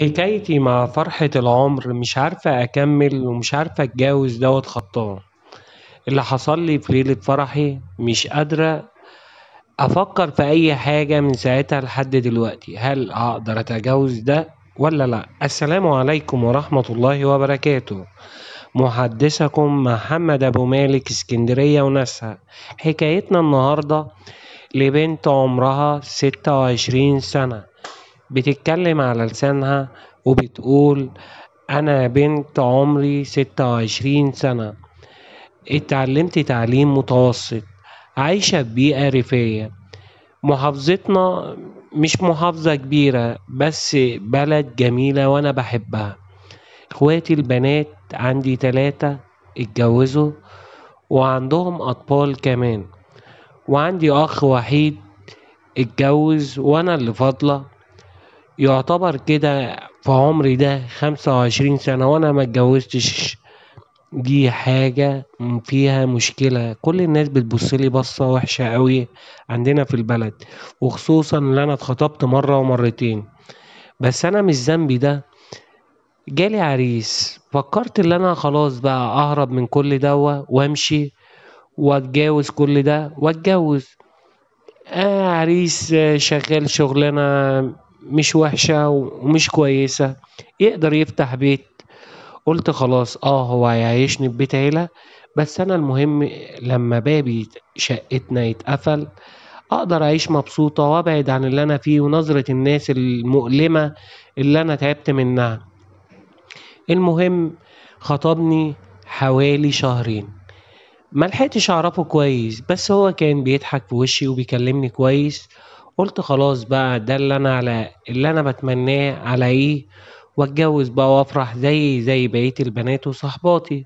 حكايتي مع فرحة العمر مش عارفة أكمل ومش عارفة أتجاوز دوت خطاه اللي حصل لي في ليلة فرحي مش قادرة أفكر في أي حاجة من ساعتها لحد دلوقتي هل أقدر أتجاوز ده ولا لأ السلام عليكم ورحمة الله وبركاته محدثكم محمد أبو مالك اسكندرية وناسها حكايتنا النهاردة لبنت عمرها ستة وعشرين سنة بتتكلم على لسانها وبتقول أنا بنت عمري ستة وعشرين سنة اتعلمت تعليم متوسط عايشة ببيئة ريفية محافظتنا مش محافظة كبيرة بس بلد جميلة وأنا بحبها اخواتي البنات عندي تلاتة اتجوزوا وعندهم أطفال كمان وعندي أخ وحيد اتجوز وأنا اللي فاضلة يعتبر كده في عمري ده خمسة وعشرين سنة وأنا ما اتجوزتش دي حاجة فيها مشكلة كل الناس بتبصلي بصة وحشة قوي عندنا في البلد وخصوصا اللي أنا اتخطبت مرة ومرتين بس أنا مش ذنبي ده جالي عريس فكرت اللي أنا خلاص بقى أهرب من كل دوا وأمشي وأتجاوز كل ده وأتجوز آه عريس شغال شغلانة مش وحشة ومش كويسة يقدر يفتح بيت قلت خلاص آه هو هيعيشني في بيت عيلة بس أنا المهم لما بابي شقتنا يتقفل أقدر أعيش مبسوطة وأبعد عن اللي أنا فيه ونظرة الناس المؤلمة اللي أنا تعبت منها المهم خطبني حوالي شهرين ملحقتش أعرفه كويس بس هو كان بيضحك في وشي وبيكلمني كويس قلت خلاص بقى ده اللي انا على اللي انا بتمناه على ايه واتجوز بقى وافرح زي زي بقية البنات وصحباتي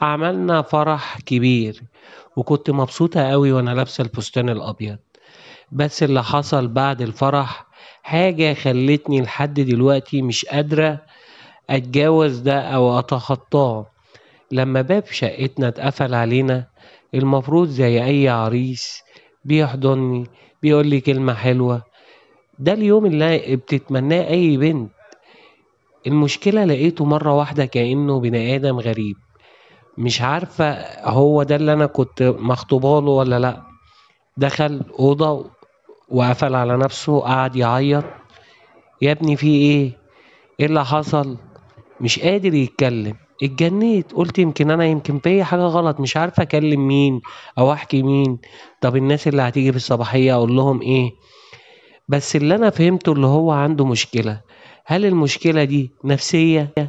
عملنا فرح كبير وكنت مبسوطة قوي وانا لابسة الفستان الابيض بس اللي حصل بعد الفرح حاجة خلتني لحد دلوقتي مش قادرة اتجاوز ده او اتخطاه لما باب شقتنا اتقفل علينا المفروض زي اي عريس بيحضني بيقول لي كلمة حلوة ده اليوم اللي بتتمناه أي بنت المشكلة لقيته مرة واحدة كأنه بني آدم غريب مش عارفة هو ده اللي أنا كنت مخطوبة له ولا لأ دخل أوضة وقفل على نفسه قعد يعيط يا ابني في إيه؟ إيه اللي حصل؟ مش قادر يتكلم اتجنيت قلت يمكن انا يمكن فيا حاجه غلط مش عارف اكلم مين او احكي مين طب الناس اللي هتيجي في الصباحيه اقول لهم ايه بس اللي انا فهمته اللي هو عنده مشكله هل المشكله دي نفسيه